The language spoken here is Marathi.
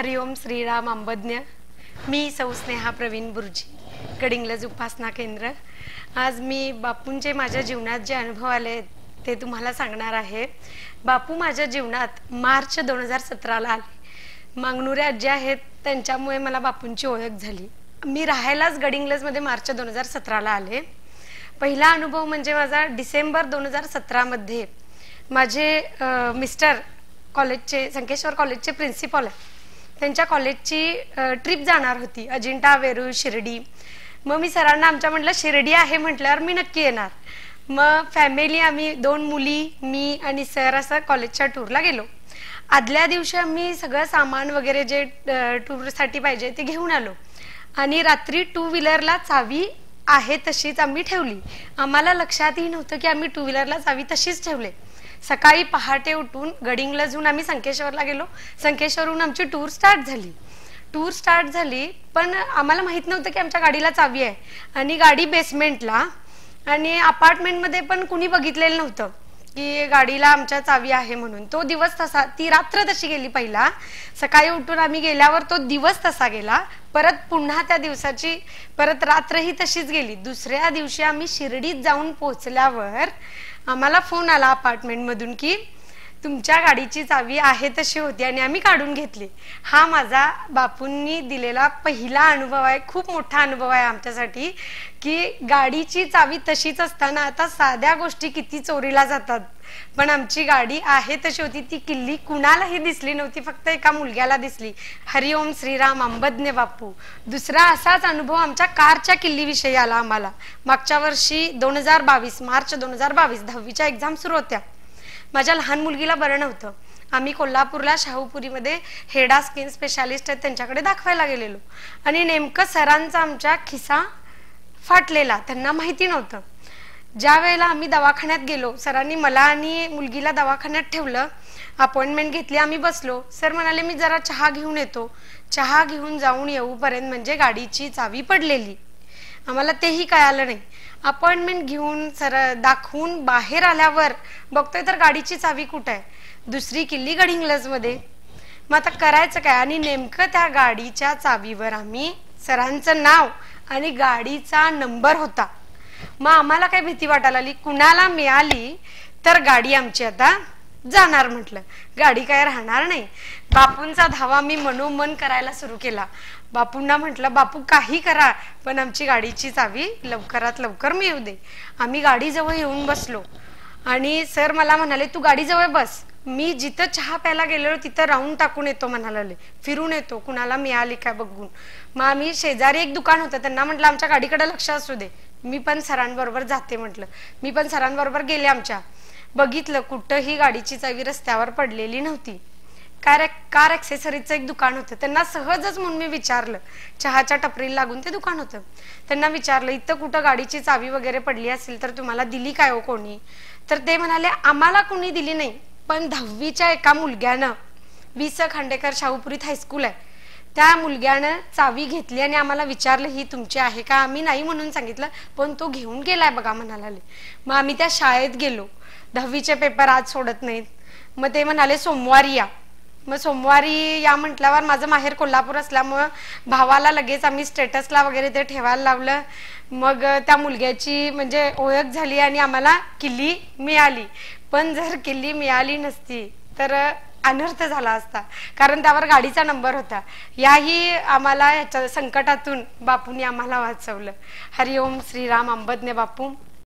हरिओम श्रीराम अंबज्ञ मी सौ स्नेहा प्रवीण बुर्जी गडिंगलज उपासना केंद्र आज मी बापूंचे माझ्या जीवनात जे अनुभव आले ते तुम्हाला सांगणार आहे बापू माझ्या जीवनात मार्च दोन हजार सतराला आले मागणुरे जे आहेत त्यांच्यामुळे मला बापूंची ओळख झाली मी राहायलाच गडिंगलजमध्ये मार्च दोन हजार सतराला आले पहिला अनुभव म्हणजे माझा डिसेंबर दोन हजार सतरामध्ये माझे मिस्टर कॉलेजचे संकेश्वर कॉलेजचे प्रिन्सिपॉल आहे त्यांच्या कॉलेजची ट्रिप जाणार होती अजिंठा वेरूळ शिर्डी मग मी सरांना आमच्या म्हटलं शिर्डी आहे म्हटल्यावर मी नक्की येणार मग फॅमिली आम्ही दोन मुली मी आणि सर असं कॉलेजच्या टूरला गेलो आदल्या दिवशी आम्ही सगळं सामान वगैरे जे टूरसाठी पाहिजे ते घेऊन आलो आणि रात्री टू व्हीलरला चावी आहे तशीच आम्ही ठेवली आम्हाला लक्षातही नव्हतं की आम्ही टू व्हीलरला जावी तशीच ठेवले सकाळी पहाटे उठून गडिंगला जाऊन आम्ही संकेश्वरला गेलो संकेश्वरहून आमची टूर स्टार्ट झाली टूर स्टार्ट झाली पण आम्हाला माहीत नव्हतं की आमच्या गाडीला चावी आहे आणि गाडी बेसमेंटला आणि अपार्टमेंटमध्ये पण कुणी बघितलेलं नव्हतं की गाडीला आमच्या चावी आहे म्हणून तो दिवस तसा ती रात्र तशी गेली पहिला सकाळी उठून आम्ही गेल्यावर तो दिवस तसा गेला परत पुन्हा त्या दिवसाची परत रात्रही तशीच गेली दुसऱ्या दिवशी आम्ही शिर्डीत जाऊन पोहोचल्यावर आम्हाला फोन आला अपार्टमेंटमधून की तुमच्या गाडीची चावी आहे तशी होती आणि आम्ही काढून घेतली हा माझा बापूंनी दिलेला पहिला अनुभव आहे खूप मोठा अनुभव आहे आमच्यासाठी की गाडीची चावी तशीच असताना आता साध्या गोष्टी किती चोरीला जातात पण आमची गाडी आहे तशी होती ती किल्ली कुणालाही दिसली नव्हती फक्त एका मुलग्याला दिसली हरिओम श्रीराम अंबज्ञ बापू दुसरा असाच अनुभव आमच्या कारच्या किल्लीविषयी आला आम्हाला मागच्या वर्षी दोन हजार बावीस मार्च दोन हजार बावीस दहावीच्या एक्झाम सुरू होत्या माझ्या लहान मुलगीला बरं नव्हतं आम्ही कोल्हापूरला शाहूपुरीमध्ये हेडा स्किन स्पेशालिस्ट आहेत त्यांच्याकडे दाखवायला गेलेलो आणि नेमकं सरांचा आमच्या खिसा फाटलेला त्यांना माहिती नव्हतं ज्या वेळेला आम्ही दवाखान्यात गेलो सरांनी मला आणि मुलगीला दवाखान्यात ठेवलं अपॉइंटमेंट घेतली आम्ही बसलो सर म्हणाले मी जरा चहा घेऊन येतो चहा घेऊन जाऊन येऊपर्यंत म्हणजे गाडीची चावी पडलेली आम्हाला तेही कळालं नाही अपॉइंटमेंट घेऊन सर दाखवून बाहेर आल्यावर बघतोय तर गाडीची चावी कुठं आहे दुसरी किल्ली मध्ये मग आता करायचं काय आणि नेमकं त्या गाडीच्या चावीवर आम्ही सरांचं नाव आणि गाडीचा नंबर होता मग आम्हाला काय भीती वाटायला आली कुणाला मिळाली तर गाडी आमची आता जाणार म्हटलं गाडी काय राहणार नाही बापूंचा धावा मी मनोमन करायला सुरू केला बापूंना म्हटलं बापू काही करा पण आमची गाडीची चावी लवकरात लवकर मिळू दे आम्ही गाडीजवळ येऊन बसलो आणि सर मला म्हणाले तू गाडीजवळ बस मी जिथं चहा प्यायला गेलो तिथं राहून टाकून येतो म्हणाला फिरून येतो कुणाला मिळाली काय बघून मग आम्ही शेजारी एक दुकान होतं त्यांना म्हटलं आमच्या गाडीकडे लक्ष असू दे मी पण सरांबरोबर जाते म्हटलं मी पण सरांबरोबर गेले आमच्या बघितलं कुठंही गाडीची चावी रस्त्यावर पडलेली नव्हती कार कार ॲक्सेसरीचं एक दुकान होतं त्यांना सहजच म्हणून मी विचारलं चहाच्या टपरीला लागून ते दुकान होतं त्यांना विचारलं इथं कुठं गाडीची चावी वगैरे पडली असेल तर तुम्हाला दिली काय हो कोणी तर ते म्हणाले आम्हाला कोणी दिली नाही पण दहावीच्या एका मुलग्यानं वी स खांडेकर शाहूपुरीत हायस्कूल आहे त्या मुलग्यानं चावी घेतली आणि आम्हाला विचारलं ही तुमची आहे का आम्ही नाही म्हणून सांगितलं पण तो घेऊन गेलाय बघा म्हणाला मग आम्ही त्या शाळेत गेलो दहावीचे पेपर आज सोडत नाहीत मग ते म्हणाले सोमवारी या मग सोमवारी या म्हटल्यावर माझं माहेर कोल्हापूर असल्यामुळं भावाला लगेच आम्ही स्टेटसला वगैरे ते ठेवायला लावलं मग त्या मुलग्याची म्हणजे ओळख झाली आणि आम्हाला किल्ली मिळाली पण जर किल्ली मिळाली नसती तर अनर्थ झाला असता कारण त्यावर गाडीचा नंबर होता याही आम्हाला याच्या संकटातून बापूंनी आम्हाला वाचवलं हरिओम श्रीराम अंबज्ञ बापू